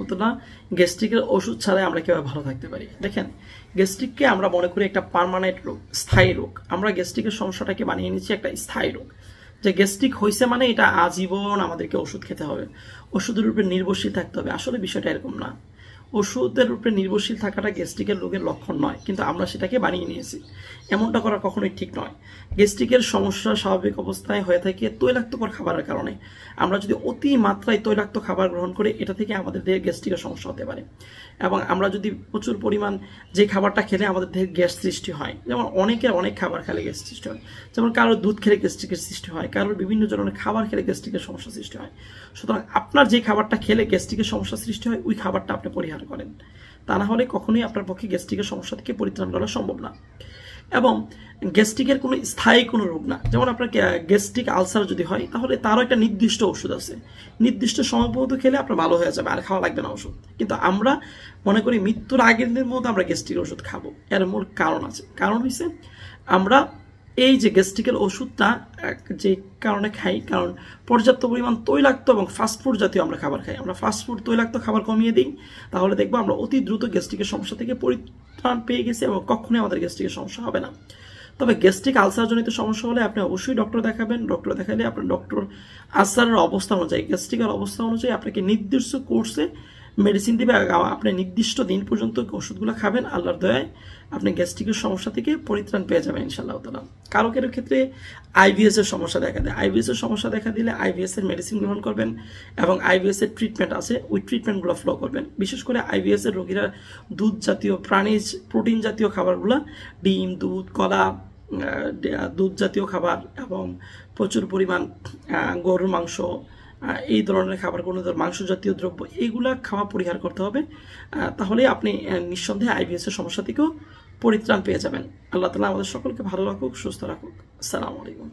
হতো না গ্যাস্ট্রিকের ওষুধ ছাড়াই আমরা কীভাবে ভালো থাকতে পারি দেখেন গ্যাস্ট্রিককে আমরা মনে করি একটা পারমানেন্ট রোগ স্থায়ী রোগ আমরা গ্যাস্ট্রিকের সমস্যাটাকে বানিয়ে নিচ্ছি একটা স্থায়ী রোগ যে গ্যাস্ট্রিক হয়েছে মানে এটা আজীবন আমাদেরকে ওষুধ খেতে হবে ওষুধের উপরে নির্ভরশীল থাকতে হবে আসলে বিষয়টা এরকম না ওষুধের উপরে নির্ভরশীল থাকাটা গ্যাস্ট্রিকের রোগের লক্ষণ নয় কিন্তু আমরা সেটাকে বানিয়ে নিয়েছি এমনটা করা কখনোই ঠিক নয় গ্যাস্ট্রিকের সমস্যা স্বাভাবিক অবস্থায় হয়ে থাকে তৈলাক্তকর খাবারের কারণে আমরা যদি অতি মাত্রায় তৈলাক্ত খাবার গ্রহণ করি এটা থেকে আমাদের দেহের গ্যাস্ট্রিকের সমস্যা হতে পারে এবং আমরা যদি প্রচুর পরিমাণ যে খাবারটা খেলে আমাদের দেহের গ্যাস সৃষ্টি হয় যেমন অনেকের অনেক খাবার খেলে গ্যাস সৃষ্টি হয় যেমন কারোর দুধ খেলে গ্যাস্ট্রিকের সৃষ্টি হয় কারোর বিভিন্ন ধরনের খাবার খেলে গ্যাস্ট্রিকের সমস্যা সৃষ্টি হয় সুতরাং আপনার যে খাবারটা খেলে গ্যাস্ট্রিকের সমস্যা সৃষ্টি হয় ওই খাবারটা আপনি পরিহার পরিহার করেন তা না হলে কখনোই আপনার পক্ষে গ্যাস্ট্রিকের সমস্যা থেকে পরিত্রাণ করা সম্ভব না এবং গ্যাস্ট্রিকের কোনো স্থায়ী কোনো রোগ না যেমন আপনার গ্যাস্ট্রিক আলসার যদি হয় তাহলে তারও একটা নির্দিষ্ট ওষুধ আছে নির্দিষ্ট সময় পর্যন্ত খেলে আপনার ভালো হয়ে যাবে আর খাওয়া লাগবে না ওষুধ কিন্তু আমরা মনে করি মৃত্যুর আগের দিনের মধ্যে আমরা গ্যাস্ট্রিক ওষুধ খাবো এর মূল কারণ আছে কারণ হচ্ছে আমরা এই যে গ্যাস্ট্রিক্যাল ওষুধটা যে কারণে খাই কারণ পর্যাপ্ত পরিমাণ তৈলাক্ত এবং ফাস্টফুড জাতীয় আমরা খাবার খাই আমরা ফাস্টফুড তৈলাক্ত খাবার কমিয়ে দিই তাহলে দেখবো আমরা অতি দ্রুত গ্যাস্ট্রিকের সমস্যা থেকে পরিত্রাণ পেয়ে গেছি এবং কখনোই আমাদের গ্যাস্ট্রিকের সমস্যা হবে না তবে গ্যাস্ট্রিক আলসারজনিত সমস্যা হলে আপনি অবশ্যই ডক্টর দেখাবেন ডক্টর দেখালে আপনার ডক্টর আলসারের অবস্থা অনুযায়ী গ্যাস্ট্রিকের অবস্থা অনুযায়ী আপনাকে নির্দিষ্ট কোর্সে মেডিসিন দিবে আপনি নির্দিষ্ট দিন পর্যন্ত ওষুধগুলো খাবেন আল্লাহর দয়ায় আপনি গ্যাস্ট্রিকের সমস্যা থেকে পরিত্রাণ পেয়ে যাবেন ইনশাল্লাহ তালা কারো কারো ক্ষেত্রে আইবিএস এর সমস্যা দেখা দেয় আইবিএস এর সমস্যা দেখা দিলে আইবিএস এর মেডিসিন গ্রহণ করবেন এবং আইবিএস এর ট্রিটমেন্ট আছে ওই ট্রিটমেন্টগুলো ফলো করবেন বিশেষ করে আইবিএস এর রোগীরা দুধ জাতীয় প্রাণীজ প্রোটিন জাতীয় খাবারগুলো ডিম দুধ কলা দুধ জাতীয় খাবার এবং প্রচুর পরিমাণ গরুর মাংস এই ধরনের খাবার কোনো মাংস জাতীয় দ্রব্য এইগুলা খাওয়া পরিহার করতে হবে তাহলে আপনি নিঃসন্দেহে আইবিএসের সমস্যা থেকেও পরিত্রাণ পেয়ে যাবেন আল্লাহ তালা আমাদের সকলকে ভালো রাখুক সুস্থ রাখুক আসসালামু আলাইকুম